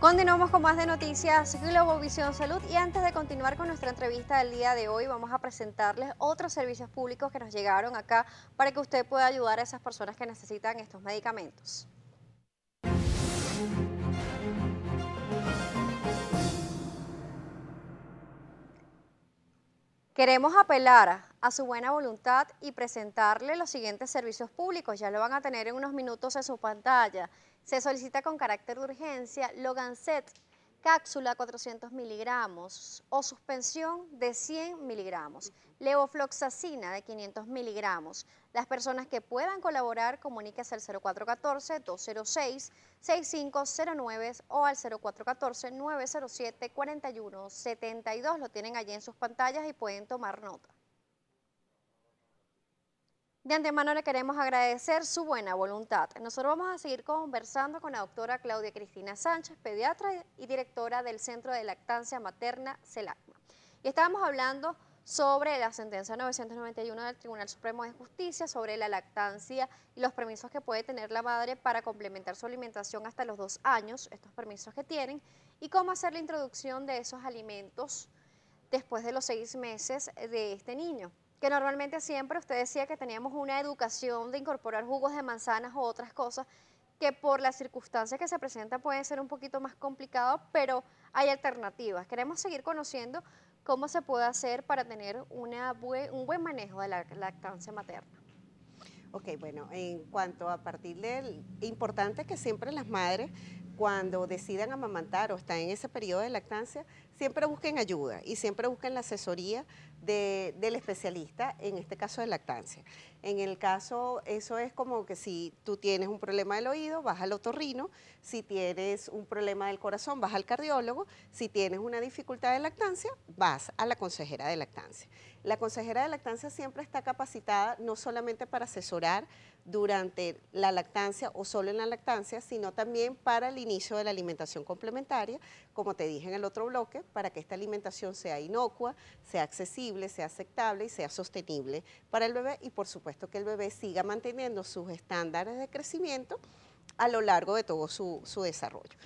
Continuamos con más de noticias Globovisión Salud y antes de continuar con nuestra entrevista del día de hoy vamos a presentarles otros servicios públicos que nos llegaron acá para que usted pueda ayudar a esas personas que necesitan estos medicamentos. Queremos apelar a su buena voluntad y presentarle los siguientes servicios públicos. Ya lo van a tener en unos minutos en su pantalla. Se solicita con carácter de urgencia loganset, cápsula 400 miligramos o suspensión de 100 miligramos, levofloxacina de 500 miligramos. Las personas que puedan colaborar, comuníquese al 0414-206-6509 o al 0414-907-4172. Lo tienen allí en sus pantallas y pueden tomar nota. De antemano le queremos agradecer su buena voluntad. Nosotros vamos a seguir conversando con la doctora Claudia Cristina Sánchez, pediatra y directora del Centro de Lactancia Materna CELACMA. Y estábamos hablando sobre la sentencia 991 del Tribunal Supremo de Justicia sobre la lactancia y los permisos que puede tener la madre para complementar su alimentación hasta los dos años, estos permisos que tienen, y cómo hacer la introducción de esos alimentos después de los seis meses de este niño que normalmente siempre usted decía que teníamos una educación de incorporar jugos de manzanas o otras cosas que por las circunstancias que se presentan pueden ser un poquito más complicado, pero hay alternativas. Queremos seguir conociendo cómo se puede hacer para tener una un buen manejo de la lactancia materna. Ok, bueno, en cuanto a partir del importante que siempre las madres cuando decidan amamantar o están en ese periodo de lactancia, siempre busquen ayuda y siempre busquen la asesoría del especialista, en este caso de lactancia. En el caso, eso es como que si tú tienes un problema del oído, vas al otorrino, si tienes un problema del corazón, vas al cardiólogo, si tienes una dificultad de lactancia, vas a la consejera de lactancia. La consejera de lactancia siempre está capacitada no solamente para asesorar durante la lactancia o solo en la lactancia, sino también para el inicio de la alimentación complementaria, como te dije en el otro bloque, para que esta alimentación sea inocua, sea accesible, sea aceptable y sea sostenible para el bebé y por supuesto puesto que el bebé siga manteniendo sus estándares de crecimiento a lo largo de todo su, desarrollo.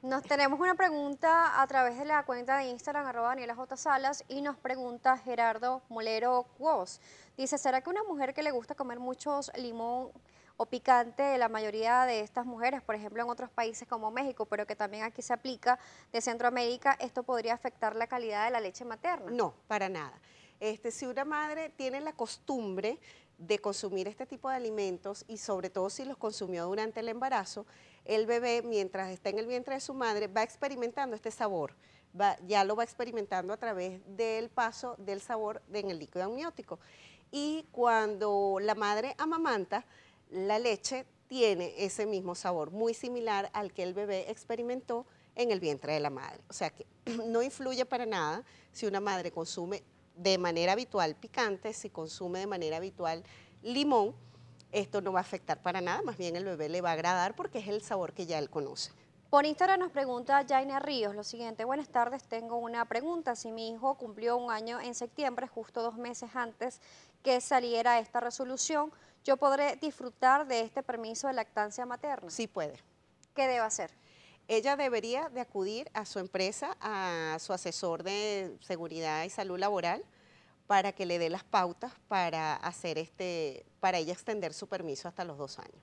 Nos tenemos una pregunta a través de la cuenta de Instagram, arroba Daniela J. Salas, y nos pregunta Gerardo Molero Cuoz, Dice, ¿será que una mujer que le gusta comer muchos limón o picante, la mayoría de estas mujeres, por ejemplo en otros países como México, pero que también aquí se aplica de Centroamérica, esto podría afectar la calidad de la leche materna? No, para nada. Este, si una madre tiene la costumbre de consumir este tipo de alimentos y sobre todo si los consumió durante el embarazo, el bebé mientras está en el vientre de su madre va experimentando este sabor, ya lo va experimentando a través del paso del sabor en el líquido amniótico. Y cuando la madre amamanta, la leche tiene ese mismo sabor, muy similar al que el bebé experimentó en el vientre de la madre. O sea que no influye para nada si una madre consume de manera habitual picante, si consume de manera habitual limón, esto no va a afectar para nada, más bien el bebé le va a agradar porque es el sabor que ya él conoce. Por Instagram nos pregunta Jaina Ríos lo siguiente, buenas tardes, tengo una pregunta, si mi hijo cumplió un año en septiembre, justo dos meses antes que saliera esta resolución, ¿yo podré disfrutar de este permiso de lactancia materna? Sí puede. ¿Qué debo hacer? ella debería de acudir a su empresa, a su asesor de seguridad y salud laboral, para que le dé las pautas para hacer este, para ella extender su permiso hasta los dos años.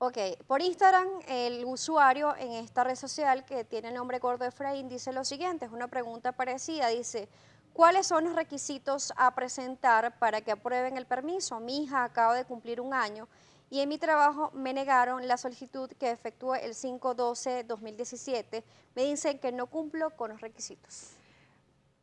Ok, por Instagram, el usuario en esta red social que tiene el nombre Gordo Efraín dice lo siguiente, es una pregunta parecida, dice, ¿cuáles son los requisitos a presentar para que aprueben el permiso? Mi hija acaba de cumplir un año y en mi trabajo me negaron la solicitud que efectué el 5-12-2017. Me dicen que no cumplo con los requisitos.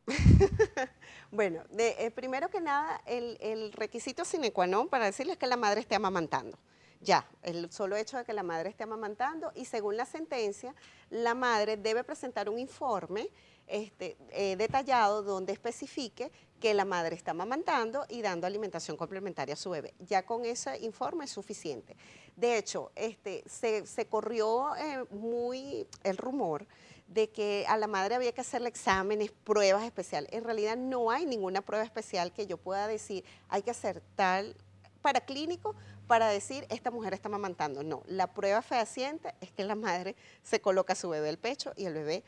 bueno, de, eh, primero que nada, el, el, requisito sine qua non para decirles que la madre esté amamantando. Ya, el solo hecho de que la madre esté amamantando y según la sentencia, la madre debe presentar un informe este, eh, detallado donde especifique que la madre está mamantando y dando alimentación complementaria a su bebé. Ya con ese informe es suficiente. De hecho, este, se, corrió eh, muy el rumor de que a la madre había que hacerle exámenes, pruebas especiales. En realidad no hay ninguna prueba especial que yo pueda decir, hay que hacer tal para clínico para decir esta mujer está mamantando. No, la prueba fehaciente es que la madre se coloca a su bebé el pecho y el bebé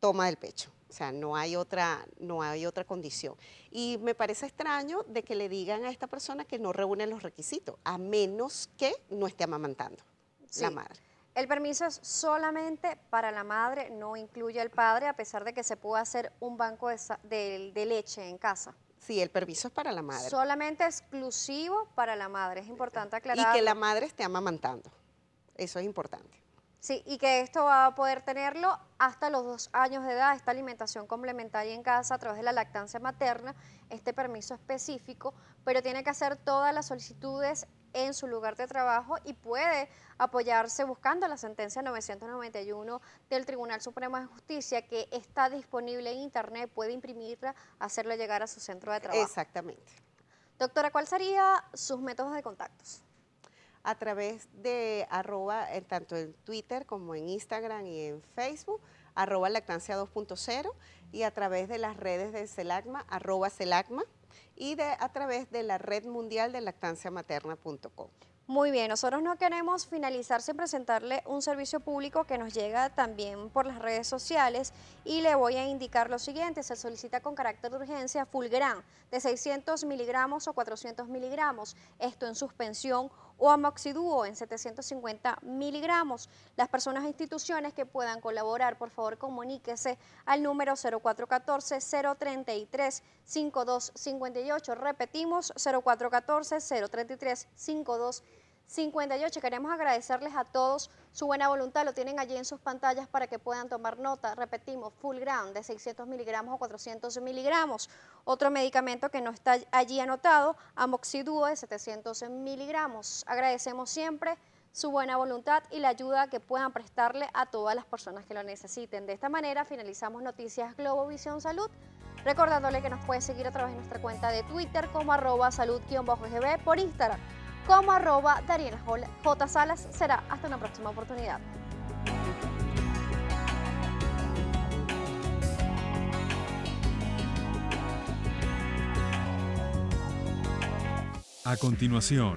toma del pecho. O sea, no hay, otra, no hay otra condición. Y me parece extraño de que le digan a esta persona que no reúne los requisitos, a menos que no esté amamantando la madre. El permiso es solamente para la madre, no incluye al padre, a pesar de que se pueda hacer un banco de, de leche en casa. Sí, el permiso es para la madre. Solamente exclusivo para la madre, es importante aclarar. Y que la madre esté amamantando, eso es importante. Sí, y que esto va a poder tenerlo hasta los dos años de edad, esta alimentación complementaria en casa a través de la lactancia materna, este permiso específico, pero tiene que hacer todas las solicitudes en su lugar de trabajo y puede apoyarse buscando la sentencia 991 del Tribunal Supremo de Justicia que está disponible en internet, puede imprimirla, hacerla llegar a su centro de trabajo. Exactamente. Doctora, ¿cuál serían sus métodos de contactos? a través de arroba, eh, tanto en Twitter como en Instagram y en Facebook, arroba lactancia 2.0 y a través de las redes de CELACMA, arroba CELACMA y de, a través de la red mundial de lactanciamaterna.com. Muy bien, nosotros no queremos finalizar sin presentarle un servicio público que nos llega también por las redes sociales y le voy a indicar lo siguiente, se solicita con carácter de urgencia Fulgran de 600 miligramos o 400 miligramos, esto en suspensión o amoxidúo en 750 miligramos. Las personas e instituciones que puedan colaborar, por favor, comuníquese al número 0414-033-5258. Repetimos, 0414-033-5258. 58. Queremos agradecerles a todos su buena voluntad. Lo tienen allí en sus pantallas para que puedan tomar nota. Repetimos, full ground de 600 miligramos o 400 miligramos. Otro medicamento que no está allí anotado, amoxidúo de 700 miligramos. Agradecemos siempre su buena voluntad y la ayuda que puedan prestarle a todas las personas que lo necesiten. De esta manera finalizamos Noticias Globo, Visión Salud. Recordándole que nos puede seguir a través de nuestra cuenta de Twitter como arroba salud-gb por Instagram como arroba hall J. Salas. Será hasta una próxima oportunidad. A continuación,